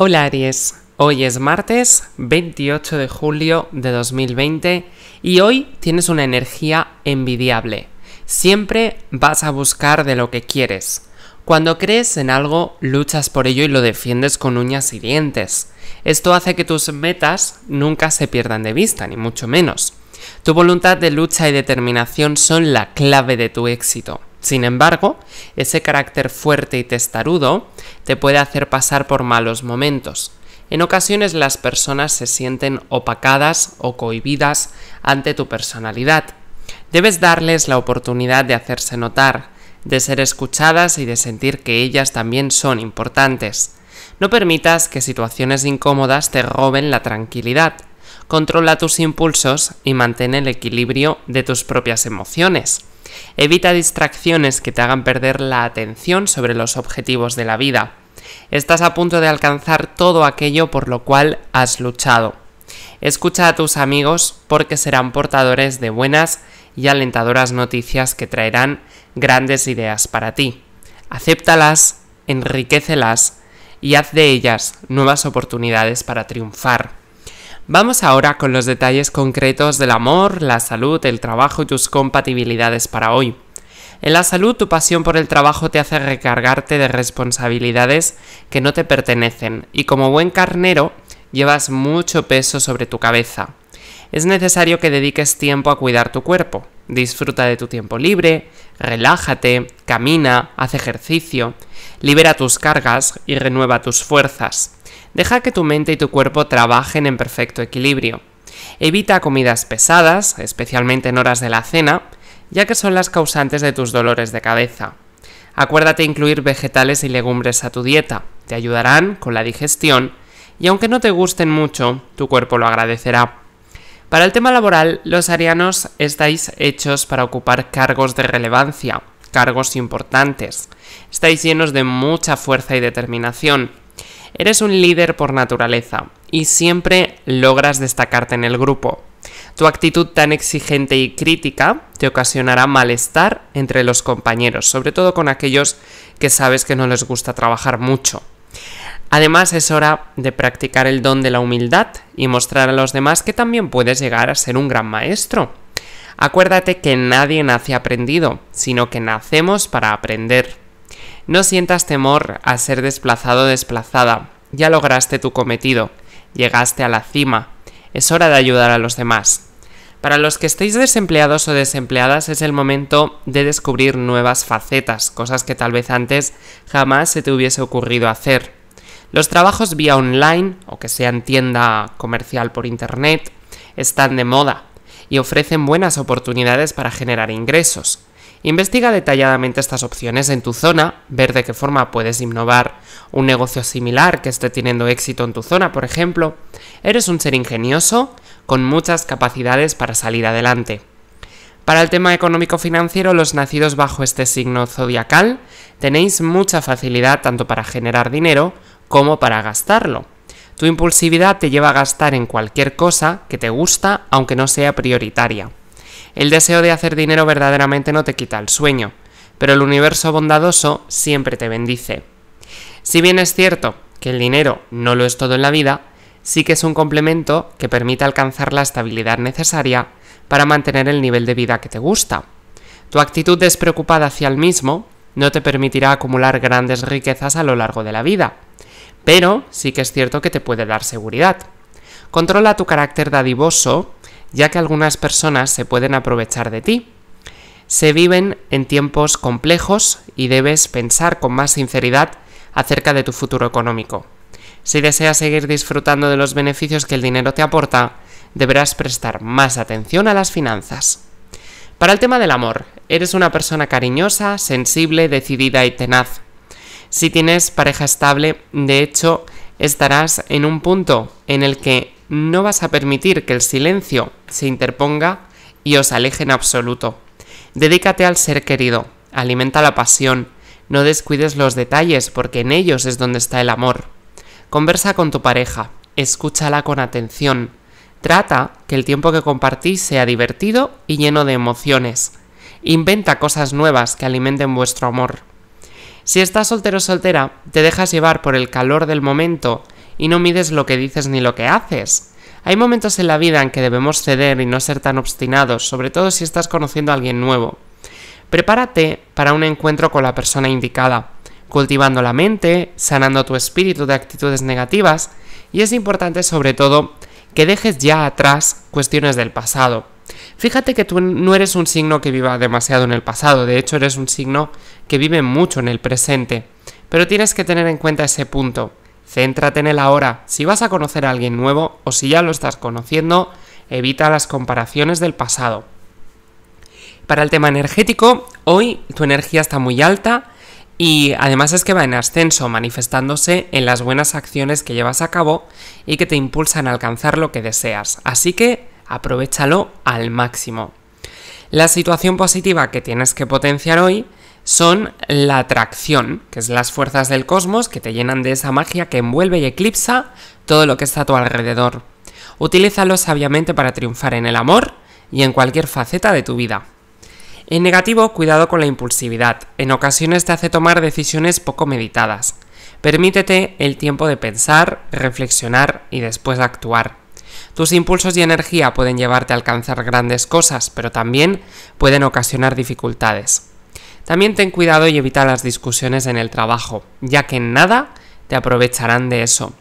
Hola Aries, hoy es martes 28 de julio de 2020 y hoy tienes una energía envidiable. Siempre vas a buscar de lo que quieres. Cuando crees en algo, luchas por ello y lo defiendes con uñas y dientes. Esto hace que tus metas nunca se pierdan de vista, ni mucho menos. Tu voluntad de lucha y determinación son la clave de tu éxito. Sin embargo, ese carácter fuerte y testarudo te puede hacer pasar por malos momentos. En ocasiones las personas se sienten opacadas o cohibidas ante tu personalidad. Debes darles la oportunidad de hacerse notar, de ser escuchadas y de sentir que ellas también son importantes. No permitas que situaciones incómodas te roben la tranquilidad. Controla tus impulsos y mantén el equilibrio de tus propias emociones. Evita distracciones que te hagan perder la atención sobre los objetivos de la vida. Estás a punto de alcanzar todo aquello por lo cual has luchado. Escucha a tus amigos porque serán portadores de buenas y alentadoras noticias que traerán grandes ideas para ti. Acéptalas, enriquecelas y haz de ellas nuevas oportunidades para triunfar. Vamos ahora con los detalles concretos del amor, la salud, el trabajo y tus compatibilidades para hoy. En la salud, tu pasión por el trabajo te hace recargarte de responsabilidades que no te pertenecen y como buen carnero llevas mucho peso sobre tu cabeza. Es necesario que dediques tiempo a cuidar tu cuerpo. Disfruta de tu tiempo libre, relájate, camina, haz ejercicio, libera tus cargas y renueva tus fuerzas. Deja que tu mente y tu cuerpo trabajen en perfecto equilibrio. Evita comidas pesadas, especialmente en horas de la cena, ya que son las causantes de tus dolores de cabeza. Acuérdate incluir vegetales y legumbres a tu dieta, te ayudarán con la digestión y aunque no te gusten mucho, tu cuerpo lo agradecerá. Para el tema laboral, los arianos estáis hechos para ocupar cargos de relevancia, cargos importantes. Estáis llenos de mucha fuerza y determinación. Eres un líder por naturaleza y siempre logras destacarte en el grupo. Tu actitud tan exigente y crítica te ocasionará malestar entre los compañeros, sobre todo con aquellos que sabes que no les gusta trabajar mucho. Además es hora de practicar el don de la humildad y mostrar a los demás que también puedes llegar a ser un gran maestro. Acuérdate que nadie nace aprendido, sino que nacemos para aprender. No sientas temor a ser desplazado o desplazada. Ya lograste tu cometido. Llegaste a la cima. Es hora de ayudar a los demás. Para los que estéis desempleados o desempleadas es el momento de descubrir nuevas facetas, cosas que tal vez antes jamás se te hubiese ocurrido hacer. Los trabajos vía online, o que sean tienda comercial por Internet, están de moda y ofrecen buenas oportunidades para generar ingresos. Investiga detalladamente estas opciones en tu zona, ver de qué forma puedes innovar un negocio similar que esté teniendo éxito en tu zona, por ejemplo. Eres un ser ingenioso con muchas capacidades para salir adelante. Para el tema económico-financiero, los nacidos bajo este signo zodiacal tenéis mucha facilidad tanto para generar dinero como para gastarlo. Tu impulsividad te lleva a gastar en cualquier cosa que te gusta, aunque no sea prioritaria. El deseo de hacer dinero verdaderamente no te quita el sueño, pero el universo bondadoso siempre te bendice. Si bien es cierto que el dinero no lo es todo en la vida, sí que es un complemento que permite alcanzar la estabilidad necesaria para mantener el nivel de vida que te gusta. Tu actitud despreocupada hacia el mismo no te permitirá acumular grandes riquezas a lo largo de la vida, pero sí que es cierto que te puede dar seguridad. Controla tu carácter dadivoso, ya que algunas personas se pueden aprovechar de ti. Se viven en tiempos complejos y debes pensar con más sinceridad acerca de tu futuro económico. Si deseas seguir disfrutando de los beneficios que el dinero te aporta, deberás prestar más atención a las finanzas. Para el tema del amor, eres una persona cariñosa, sensible, decidida y tenaz. Si tienes pareja estable, de hecho, estarás en un punto en el que no vas a permitir que el silencio se interponga y os aleje en absoluto. Dedícate al ser querido, alimenta la pasión, no descuides los detalles porque en ellos es donde está el amor. Conversa con tu pareja, escúchala con atención. Trata que el tiempo que compartís sea divertido y lleno de emociones. Inventa cosas nuevas que alimenten vuestro amor. Si estás soltero o soltera, te dejas llevar por el calor del momento y no mides lo que dices ni lo que haces. Hay momentos en la vida en que debemos ceder y no ser tan obstinados, sobre todo si estás conociendo a alguien nuevo. Prepárate para un encuentro con la persona indicada, cultivando la mente, sanando tu espíritu de actitudes negativas y es importante sobre todo que dejes ya atrás cuestiones del pasado. Fíjate que tú no eres un signo que viva demasiado en el pasado, de hecho eres un signo que vive mucho en el presente, pero tienes que tener en cuenta ese punto. Céntrate en el ahora. Si vas a conocer a alguien nuevo o si ya lo estás conociendo, evita las comparaciones del pasado. Para el tema energético, hoy tu energía está muy alta y además es que va en ascenso, manifestándose en las buenas acciones que llevas a cabo y que te impulsan a alcanzar lo que deseas. Así que Aprovechalo al máximo. La situación positiva que tienes que potenciar hoy son la atracción, que es las fuerzas del cosmos que te llenan de esa magia que envuelve y eclipsa todo lo que está a tu alrededor. Utilízalo sabiamente para triunfar en el amor y en cualquier faceta de tu vida. En negativo, cuidado con la impulsividad. En ocasiones te hace tomar decisiones poco meditadas. Permítete el tiempo de pensar, reflexionar y después actuar. Tus impulsos y energía pueden llevarte a alcanzar grandes cosas, pero también pueden ocasionar dificultades. También ten cuidado y evita las discusiones en el trabajo, ya que en nada te aprovecharán de eso.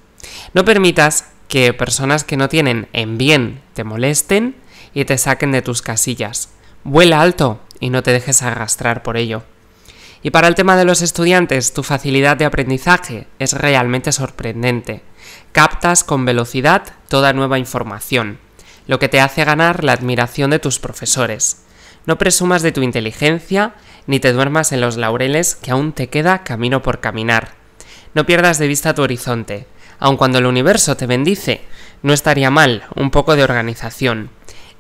No permitas que personas que no tienen en bien te molesten y te saquen de tus casillas. Vuela alto y no te dejes arrastrar por ello. Y para el tema de los estudiantes, tu facilidad de aprendizaje es realmente sorprendente. Captas con velocidad toda nueva información, lo que te hace ganar la admiración de tus profesores. No presumas de tu inteligencia, ni te duermas en los laureles que aún te queda camino por caminar. No pierdas de vista tu horizonte. Aun cuando el universo te bendice, no estaría mal un poco de organización.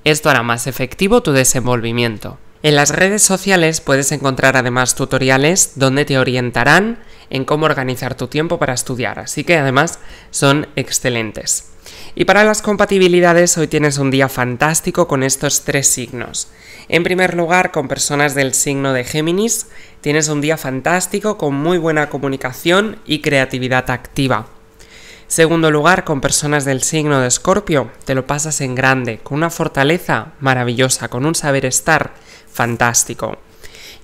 Esto hará más efectivo tu desenvolvimiento. En las redes sociales puedes encontrar además tutoriales donde te orientarán en cómo organizar tu tiempo para estudiar, así que además son excelentes. Y para las compatibilidades hoy tienes un día fantástico con estos tres signos. En primer lugar, con personas del signo de Géminis, tienes un día fantástico con muy buena comunicación y creatividad activa. Segundo lugar, con personas del signo de Escorpio, te lo pasas en grande, con una fortaleza maravillosa, con un saber estar fantástico.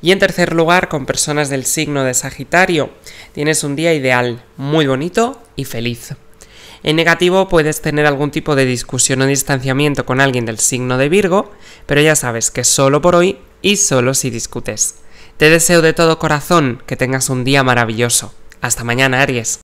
Y en tercer lugar, con personas del signo de Sagitario, tienes un día ideal, muy bonito y feliz. En negativo puedes tener algún tipo de discusión o distanciamiento con alguien del signo de Virgo, pero ya sabes que solo por hoy y solo si discutes. Te deseo de todo corazón que tengas un día maravilloso. Hasta mañana, Aries.